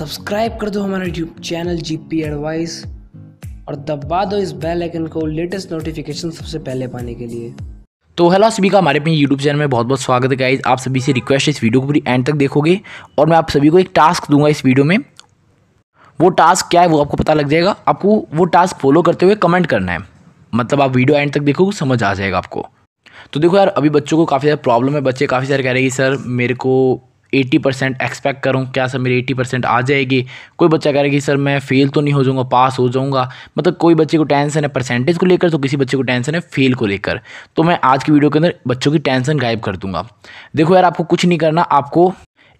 subscribe कर दो हमारा YouTube channel G P advice और दबा दो इस बेल आइकन को लेटेस्ट नोटिफिकेशन सबसे पहले पाने के लिए तो हेलो सभी का हमारे अपने यूट्यूब चैनल में बहुत बहुत स्वागत है गाइज आप सभी से रिक्वेस्ट है इस वीडियो को पूरी एंड तक देखोगे और मैं आप सभी को एक टास्क दूंगा इस वीडियो में वो टास्क क्या है वो आपको पता लग जाएगा आपको वो टास्क फॉलो करते हुए कमेंट करना है मतलब आप वीडियो एंड तक देखोगे समझ आ जाएगा आपको तो देखो यार अभी बच्चों को काफ़ी ज़्यादा प्रॉब्लम है बच्चे काफ़ी सारे कह रहे हैं कि सर मेरे को एटी परसेंट एक्सपेक्ट करूँ क्या सर मेरी एटी परसेंट आ जाएगी कोई बच्चा कह रहा है कि सर मैं फेल तो नहीं हो जाऊँगा पास हो जाऊँगा मतलब कोई बच्चे को टेंशन है परसेंटेज को लेकर तो किसी बच्चे को टेंशन है फेल को लेकर तो मैं आज की वीडियो के अंदर बच्चों की टेंशन गायब कर दूँगा देखो यार आपको कुछ नहीं करना आपको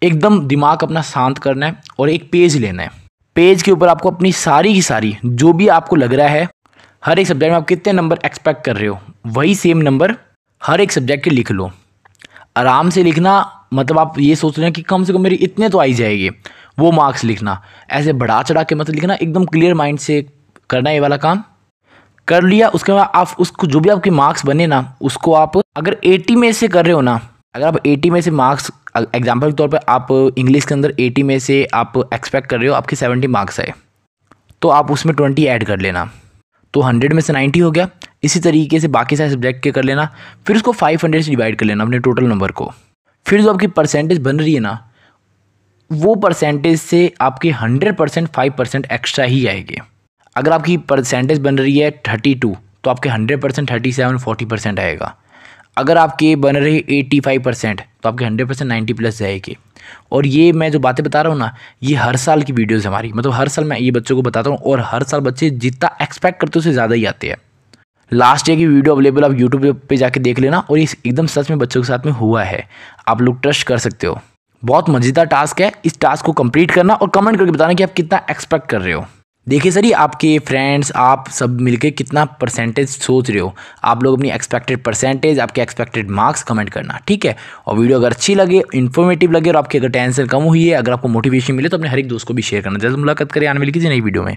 एकदम दिमाग अपना शांत करना है और एक पेज लेना है पेज के ऊपर आपको अपनी सारी की सारी जो भी आपको लग रहा है हर एक सब्जेक्ट में आप कितने नंबर एक्सपेक्ट कर रहे हो वही सेम नंबर हर एक सब्जेक्ट के लिख लो आराम से लिखना मतलब आप ये सोच रहे हैं कि कम से कम मेरी इतने तो आई जाएगी वो मार्क्स लिखना ऐसे बढ़ा चढ़ा के मतलब लिखना एकदम क्लियर माइंड से करना ये वाला काम कर लिया उसके बाद आप उसको जो भी आपके मार्क्स बने ना उसको आप अगर 80 में से कर रहे हो ना अगर आप 80 में से मार्क्स एग्जाम्पल के तौर पर आप इंग्लिश के अंदर 80 में से आप एक्सपेक्ट कर रहे हो आपके 70 मार्क्स आए तो आप उसमें 20 ऐड कर लेना तो 100 में से 90 हो गया इसी तरीके से बाकी सारे सब्जेक्ट के कर लेना फिर उसको 500 से डिवाइड कर लेना अपने टोटल नंबर को फिर जो आपकी परसेंटेज बन रही है ना वो परसेंटेज से आपके hundred percent five percent extra ही आएंगे अगर आपकी परसेंटेज बन रही है थर्टी टू तो आपके hundred percent thirty seven forty percent आएगा अगर आपके बन रहे एट्टी फाइव परसेंट तो आपके हंड्रेड परसेंट नाइन्टी प्लस जाएगी और ये मैं जो बातें बता रहा हूँ ना ये हर साल की वीडियोज़ हमारी मतलब हर साल मैं ये बच्चों को बताता हूँ और हर साल बच्चे जितना एक्सपेक्ट करते हो उससे ज़्यादा ही आते हैं लास्ट ईयर की वीडियो अवेलेबल आप यूट्यूब पे जाके देख लेना और इस एकदम सच में बच्चों के साथ में हुआ है आप लोग ट्रस्ट कर सकते हो बहुत मज़ेदार टास्क है इस टास्क को कंप्लीट करना और कमेंट करके बताना कि आप कितना एक्सपेक्ट कर रहे हो देखिए सर ये आपके फ्रेंड्स आप सब मिलके कितना परसेंटेज सोच रहे हो आप लोग अपनी एक्सपेक्टेड परसेंटेज आपके एक्सपेक्टेड मार्क्स कमेंट करना ठीक है और वीडियो अगर अच्छी लगे इन्फॉर्मेटिव लगे और आपकी अगर टेंशन कम हुई है अगर आपको मोटिवेशन मिले तो अपने हर एक दोस्त को भी शेयर करना जल्द मुलाकात करें आने वाली किसी नई वीडियो में